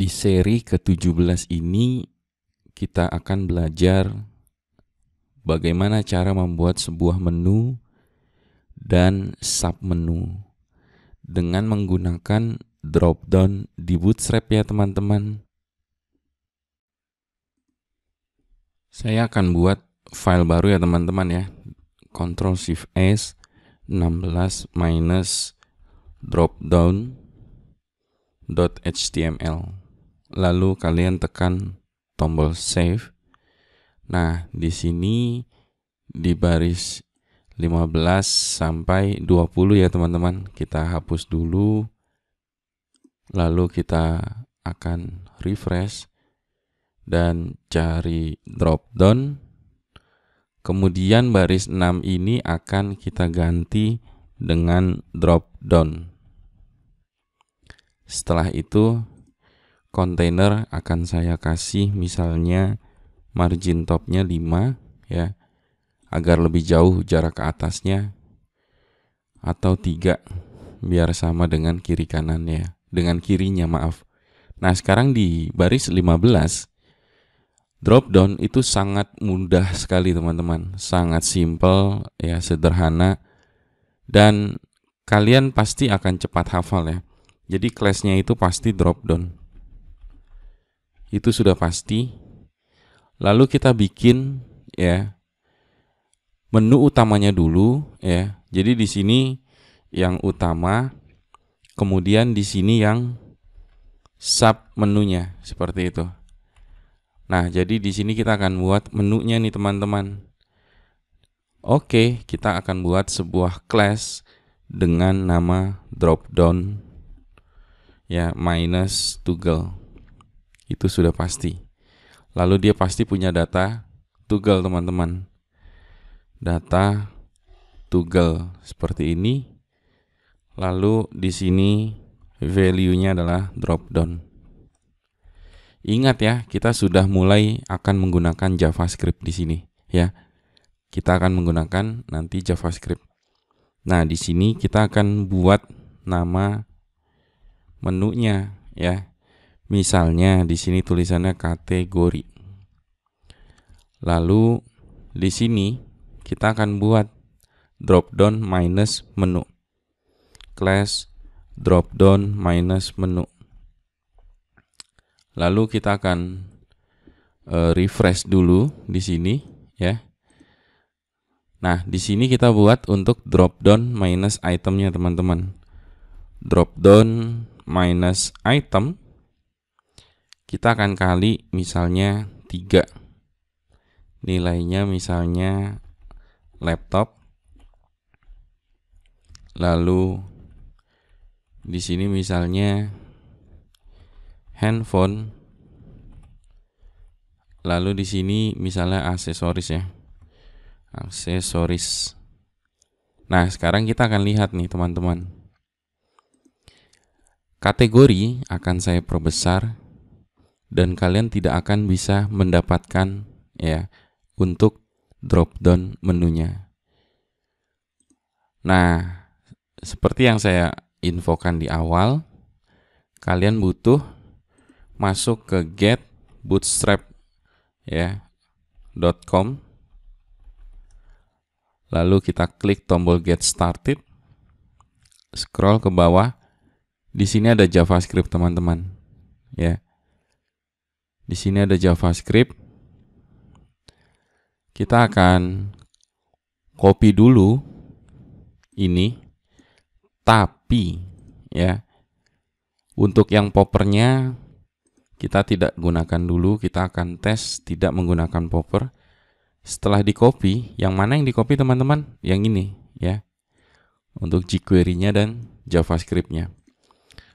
Di seri ke-17 ini kita akan belajar bagaimana cara membuat sebuah menu dan sub menu dengan menggunakan dropdown di Bootstrap ya teman-teman. Saya akan buat file baru ya teman-teman ya. Ctrl Shift S 16 minus dropdown .html lalu kalian tekan tombol save. Nah, di sini di baris 15 sampai 20 ya teman-teman. Kita hapus dulu. Lalu kita akan refresh dan cari drop down. Kemudian baris 6 ini akan kita ganti dengan drop down. Setelah itu kontainer akan saya kasih misalnya margin topnya 5 ya agar lebih jauh jarak ke atasnya atau 3 biar sama dengan kiri kanannya dengan kirinya maaf nah sekarang di baris 15 Drop down itu sangat mudah sekali teman-teman, sangat simple ya, sederhana dan kalian pasti akan cepat hafal ya. Jadi kelasnya itu pasti drop down itu sudah pasti. Lalu kita bikin ya menu utamanya dulu ya. Jadi di sini yang utama, kemudian di sini yang sub menunya seperti itu. Nah, jadi di sini kita akan buat menunya nih teman-teman. Oke, kita akan buat sebuah class dengan nama dropdown ya minus toggle. Itu sudah pasti. Lalu dia pasti punya data tugel teman-teman. Data tugel seperti ini. Lalu di sini value-nya adalah drop down. Ingat ya, kita sudah mulai akan menggunakan JavaScript di sini ya. Kita akan menggunakan nanti JavaScript. Nah, di sini kita akan buat nama menunya ya. Misalnya di sini tulisannya kategori. Lalu di sini kita akan buat drop down minus menu. Class drop down minus menu. Lalu kita akan uh, refresh dulu di sini ya. Nah, di sini kita buat untuk drop down minus itemnya teman-teman. Drop down minus item kita akan kali misalnya 3 nilainya misalnya laptop lalu di sini misalnya handphone lalu di sini misalnya aksesoris ya aksesoris nah sekarang kita akan lihat nih teman-teman kategori akan saya perbesar dan kalian tidak akan bisa mendapatkan ya untuk drop down menunya. Nah, seperti yang saya infokan di awal, kalian butuh masuk ke get bootstrap ya .com lalu kita klik tombol get started scroll ke bawah di sini ada javascript teman-teman ya di sini ada JavaScript. Kita akan copy dulu ini tapi ya untuk yang popernya kita tidak gunakan dulu kita akan tes tidak menggunakan popper setelah di copy yang mana yang di copy teman-teman yang ini ya untuk jQuery-nya dan JavaScript-nya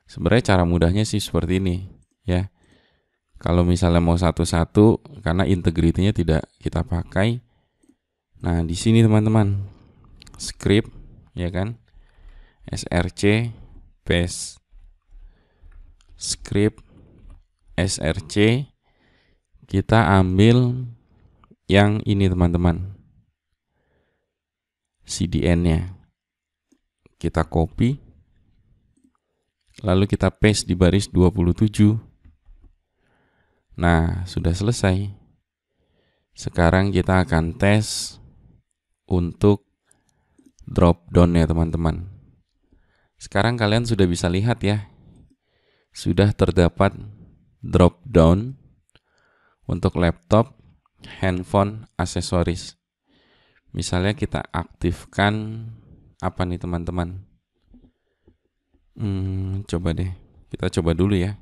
sebenarnya cara mudahnya sih seperti ini ya kalau misalnya mau satu-satu karena integritinya tidak kita pakai. Nah, di sini teman-teman. Script ya kan? src paste script src kita ambil yang ini teman-teman cdn-nya kita copy lalu kita paste di baris 27 Nah, sudah selesai. Sekarang kita akan tes untuk drop down ya teman-teman. Sekarang kalian sudah bisa lihat ya. Sudah terdapat drop down untuk laptop, handphone, aksesoris. Misalnya kita aktifkan apa nih teman-teman? Hmm, coba deh. Kita coba dulu ya.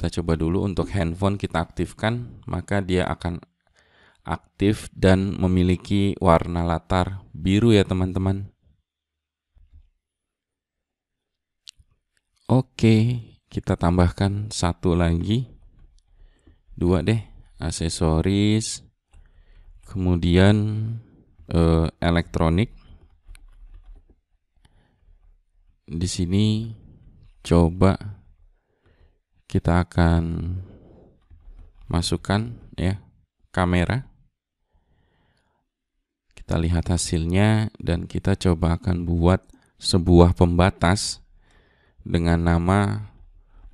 Kita coba dulu untuk handphone kita aktifkan, maka dia akan aktif dan memiliki warna latar biru ya teman-teman. Oke, kita tambahkan satu lagi. Dua deh, aksesoris. Kemudian eh, elektronik. Di sini coba kita akan masukkan ya kamera. Kita lihat hasilnya dan kita coba akan buat sebuah pembatas dengan nama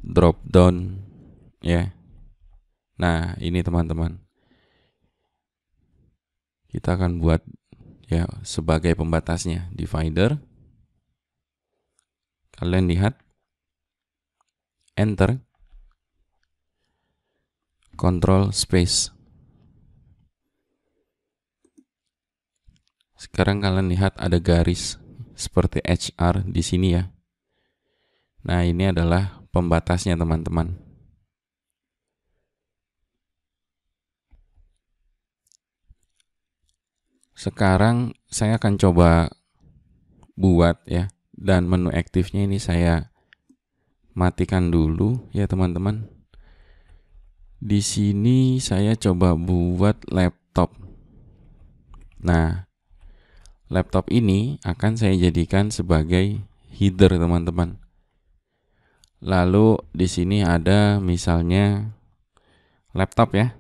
drop down ya. Nah, ini teman-teman. Kita akan buat ya sebagai pembatasnya divider. Kalian lihat enter Control space. Sekarang kalian lihat ada garis seperti HR di sini ya. Nah, ini adalah pembatasnya teman-teman. Sekarang saya akan coba buat ya dan menu aktifnya ini saya matikan dulu ya teman-teman di sini saya coba buat laptop. Nah, laptop ini akan saya jadikan sebagai header, teman-teman. Lalu di sini ada misalnya laptop ya.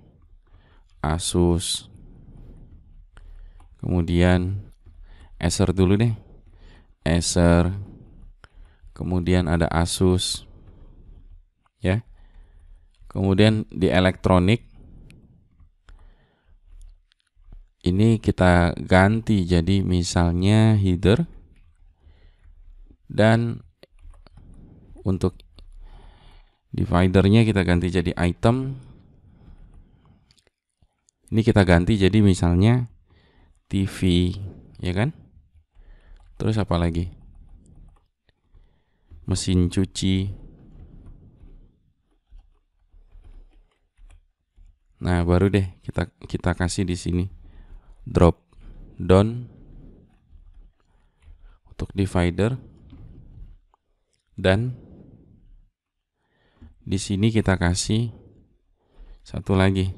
Asus. Kemudian Acer dulu deh. Acer. Kemudian ada Asus. Ya. Kemudian di elektronik ini kita ganti jadi misalnya header dan untuk dividernya kita ganti jadi item ini kita ganti jadi misalnya TV ya kan terus apa lagi mesin cuci Nah, baru deh kita kita kasih di sini drop down untuk divider dan di sini kita kasih satu lagi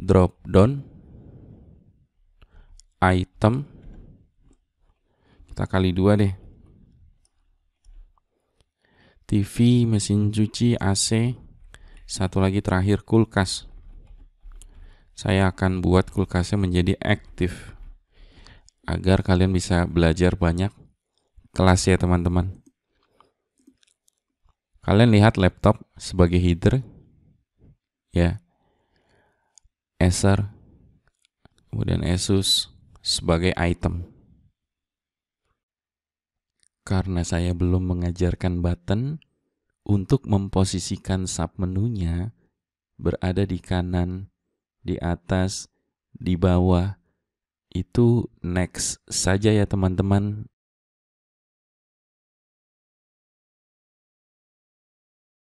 drop down item kita kali dua deh TV mesin cuci AC satu lagi terakhir kulkas saya akan buat kulkasnya menjadi aktif agar kalian bisa belajar banyak kelas ya teman-teman. Kalian lihat laptop sebagai header ya. Acer kemudian Asus sebagai item. Karena saya belum mengajarkan button untuk memposisikan sub menunya berada di kanan di atas, di bawah, itu next saja ya teman-teman